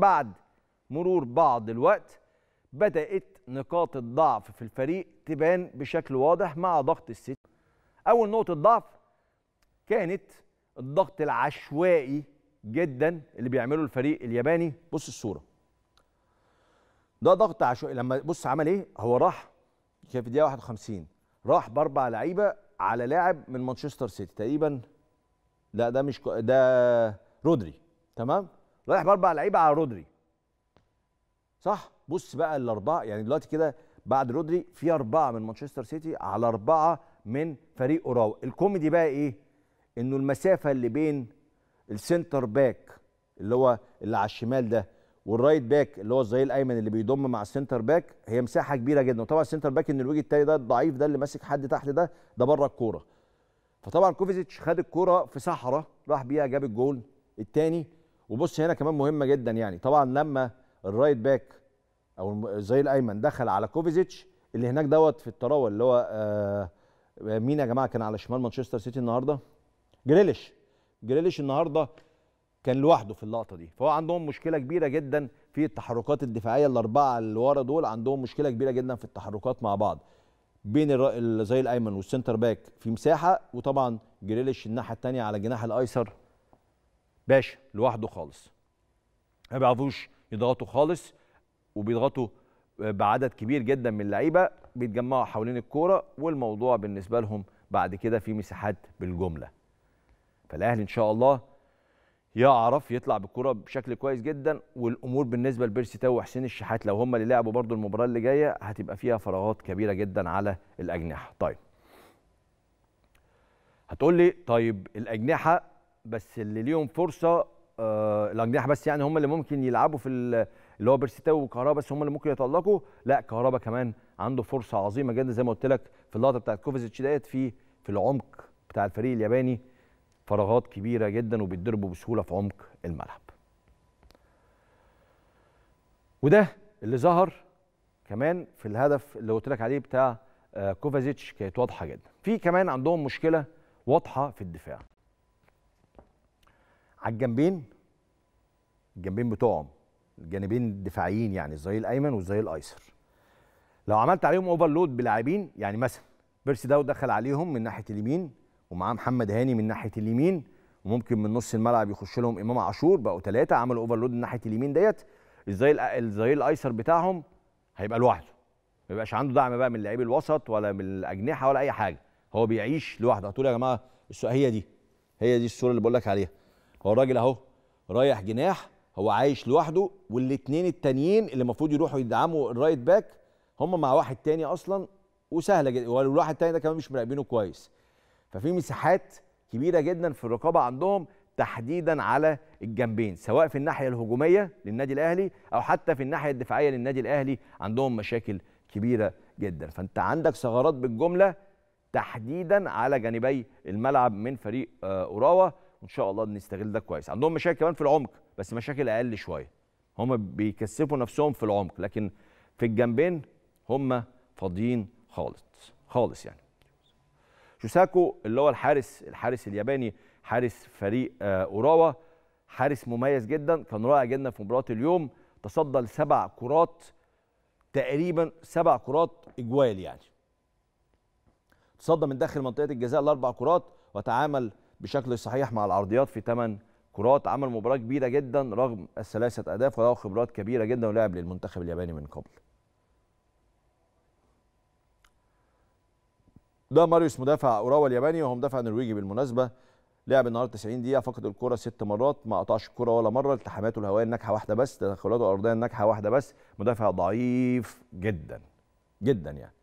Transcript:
بعد مرور بعض الوقت بدأت نقاط الضعف في الفريق تبان بشكل واضح مع ضغط السيتي أول نقطة ضعف كانت الضغط العشوائي جدا اللي بيعمله الفريق الياباني بص الصورة ده ضغط عشوائي لما بص عمل ايه هو راح كان في الدقيقة 51 راح بأربع لعيبة على لاعب من مانشستر سيتي تقريبا لا ده مش ده رودري تمام رايح باربع لعيبه على رودري صح بص بقى الاربعه يعني دلوقتي كده بعد رودري في اربعه من مانشستر سيتي على اربعه من فريق اوراوا الكوميدي بقى ايه انه المسافه اللي بين السنتر باك اللي هو اللي على الشمال ده والرايت باك اللي هو الظهير الايمن اللي بيضم مع السنتر باك هي مساحه كبيره جدا وطبعا السنتر باك النرويجي التاني ده الضعيف ده اللي ماسك حد تحت ده ده بره الكوره فطبعا كوفيزيتش خد الكوره في صحراء راح بيها جاب الجول الثاني وبص هنا كمان مهمه جدا يعني طبعا لما الرايت باك او زي الايمن دخل على كوفيزيتش اللي هناك دوت في الطراوه اللي هو آه مين يا جماعه كان على شمال مانشستر سيتي النهارده جريليش جريليش النهارده كان لوحده في اللقطه دي فهو عندهم مشكله كبيره جدا في التحركات الدفاعيه الاربعه اللي ورا دول عندهم مشكله كبيره جدا في التحركات مع بعض بين زي الايمن والسنتر باك في مساحه وطبعا جريليش الناحيه الثانيه على الجناح الايسر باشا لوحده خالص ما بيعرفوش يضغطوا خالص وبيضغطوا بعدد كبير جدا من اللعيبه بيتجمعوا حوالين الكوره والموضوع بالنسبه لهم بعد كده في مساحات بالجمله فالاهلي ان شاء الله يعرف يطلع بالكره بشكل كويس جدا والامور بالنسبه لبيرسي تاو وحسين الشحات لو هم اللي لعبوا برده المباراه اللي جايه هتبقى فيها فراغات كبيره جدا على الاجنحه طيب هتقول لي طيب الاجنحه بس اللي ليهم فرصه آه الاجنحه بس يعني هم اللي ممكن يلعبوا في اللي هو بيرسيتاو وكهربا بس هم اللي ممكن يتالقوا لا كهربا كمان عنده فرصه عظيمه جدا زي ما قلت لك في اللقطه بتاعت كوفيزيتش ديت في في العمق بتاع الفريق الياباني فراغات كبيره جدا وبيتضربوا بسهوله في عمق الملعب وده اللي ظهر كمان في الهدف اللي قلت لك عليه بتاع آه، كوفازيتش كانت واضحه جدا في كمان عندهم مشكله واضحه في الدفاع على الجنبين الجنبين بتوعهم الجانبين الدفاعيين يعني الظهير الايمن والظهير الايسر لو عملت عليهم اوفرلود بلاعبين يعني مثلا بيرسي داو دخل عليهم من ناحيه اليمين ومعاه محمد هاني من ناحيه اليمين وممكن من نص الملعب يخش لهم امام عاشور بقوا ثلاثه عملوا اوفرلود من ناحيه اليمين ديت الظهير الظهير الايسر بتاعهم هيبقى لوحده ما يبقاش عنده دعم بقى من لعيب الوسط ولا من الاجنحه ولا اي حاجه هو بيعيش لوحده هتقول يا جماعه هي دي هي دي الصوره اللي بقول لك عليها هو الراجل اهو رايح جناح هو عايش لوحده والاثنين التانيين اللي المفروض يروحوا يدعموا الرايت باك هم مع واحد تاني اصلا وسهله جدا والواحد التاني ده كمان مش مراقبينه كويس ففي مساحات كبيره جدا في الرقابه عندهم تحديدا على الجنبين سواء في الناحيه الهجوميه للنادي الاهلي او حتى في الناحيه الدفاعيه للنادي الاهلي عندهم مشاكل كبيره جدا فانت عندك ثغرات بالجمله تحديدا على جانبي الملعب من فريق آه، اوراوا وان شاء الله نستغل ده كويس عندهم مشاكل كمان في العمق بس مشاكل اقل شويه هم بيكثفوا نفسهم في العمق لكن في الجنبين هم فاضيين خالص خالص يعني شوساكو اللي هو الحارس الحارس الياباني حارس فريق آه، اوراوا حارس مميز جدا كان رائع جدا في مباراه اليوم تصدى لسبع كرات تقريبا سبع كرات اجوال يعني تصدى من داخل منطقه الجزاء لاربع كرات وتعامل بشكل صحيح مع العرضيات في 8 كرات عمل مباراه كبيره جدا رغم الثلاثه اهداف وله خبرات كبيره جدا ولعب للمنتخب الياباني من قبل ده ماريوس مدافع اوراوا الياباني وهو مدافع نرويجي بالمناسبه لعب النهارده 90 دقيقه فقد الكره ست مرات ما قطعش الكره ولا مره التحاماته الهوائيه الناجحه واحده بس تدخلاته الارضيه الناجحه واحده بس مدافع ضعيف جدا جدا يعني